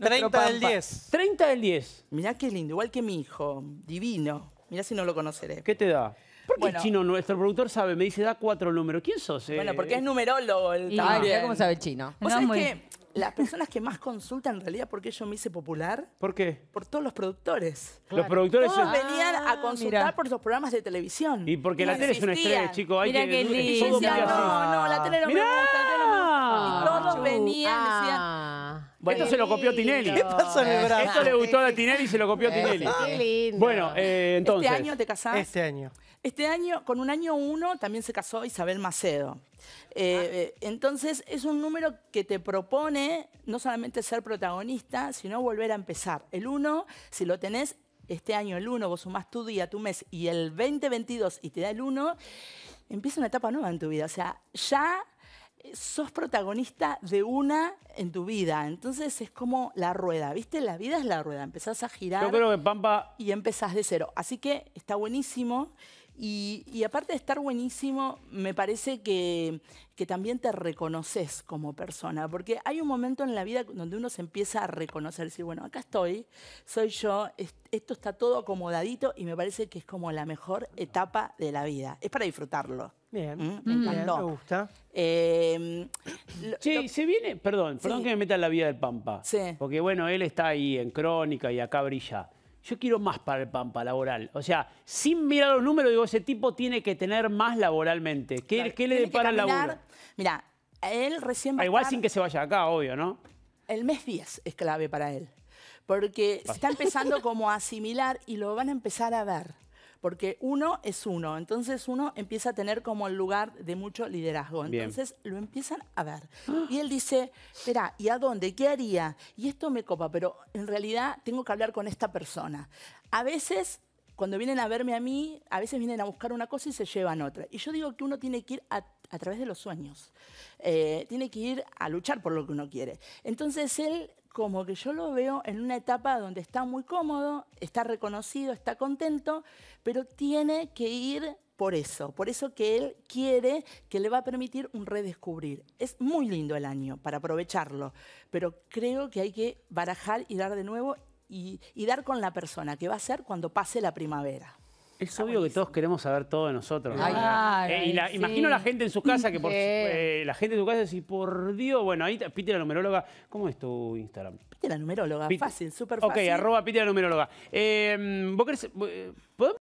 30 del 10. 30 del 10. Mirá qué lindo, igual que mi hijo, divino. Mirá si no lo conoceré. ¿Qué te da? Porque el chino, nuestro productor sabe, me dice, da cuatro números. ¿Quién sos? Eh? Bueno, porque es numerólogo el ah, cómo sabe el chino. ¿Vos que las personas que más consultan en realidad porque yo me hice popular. ¿Por qué? Por todos los productores. Los productores todos venían a ah, consultar por los programas de televisión. Y porque la tele es una estrella, chico Mira que, que lindo. No, no, la tele no me gusta, Y todos ah. venían, esto se lo copió Tinelli. ¿Qué pasó en el ah, brazo? Esto le gustó a Tinelli y se lo copió Tinelli. Qué lindo. Bueno, eh, entonces. ¿Este año te casás? Este año. Este año, con un año uno, también se casó Isabel Macedo. Eh, ah. eh, entonces, es un número que te propone no solamente ser protagonista, sino volver a empezar. El uno, si lo tenés, este año el uno, vos sumás tu día, tu mes y el 2022 y te da el uno, empieza una etapa nueva en tu vida. O sea, ya sos protagonista de una en tu vida. Entonces es como la rueda, ¿viste? La vida es la rueda. Empezás a girar. Y empezás de cero. Así que está buenísimo. Y, aparte de estar buenísimo, me parece que, que también te reconoces como persona, porque hay un momento en la vida donde uno se empieza a reconocer, decir, bueno, acá estoy, soy yo, esto está todo acomodadito y me parece que es como la mejor etapa de la vida. Es para disfrutarlo. Mm, bien, me me gusta. Sí, em, se viene, perdón, perdón que me meta en la vida del Pampa. Sí. Porque bueno, él está ahí en crónica y acá brilla. Yo quiero más para el Pampa laboral. O sea, sin mirar los números, digo, ese tipo tiene que tener más laboralmente. ¿Qué, le depara el laboral? Mira, él recién ah, Igual sin que se vaya acá, obvio, ¿no? El mes 10 es clave para él. Porque se está empezando como a asimilar y lo van a empezar a ver porque uno es uno, entonces uno empieza a tener como el lugar de mucho liderazgo, entonces lo empiezan a ver. ¡Ah! Y él dice, espera, ¿y a dónde? ¿Qué haría? Y esto me copa, pero en realidad tengo que hablar con esta persona. A veces cuando vienen a verme a mí, a veces vienen a buscar una cosa y se llevan otra. Y yo digo que uno tiene que ir a, través de los sueños, eh, tiene que ir a luchar por lo que uno quiere. Entonces él, como que yo lo veo en una etapa donde está muy cómodo, está reconocido, está contento, pero tiene que ir por eso, por eso que él quiere que le va a permitir un redescubrir. Es muy lindo el año para aprovecharlo, pero creo que hay que barajar y dar de nuevo y, dar con la persona que va a ser cuando pase la primavera. Es obvio que todos queremos saber todo de nosotros. ¿no? Ay, eh, y la, Imagino la gente en su casa que por eh, la gente en su casa dice, por Dios, bueno, ahí Pite la numeróloga, ¿cómo es tu Instagram? Pite la numeróloga, fácil, súper fácil. Ok, arroba Pite la numeróloga. Eh, ¿vos eh,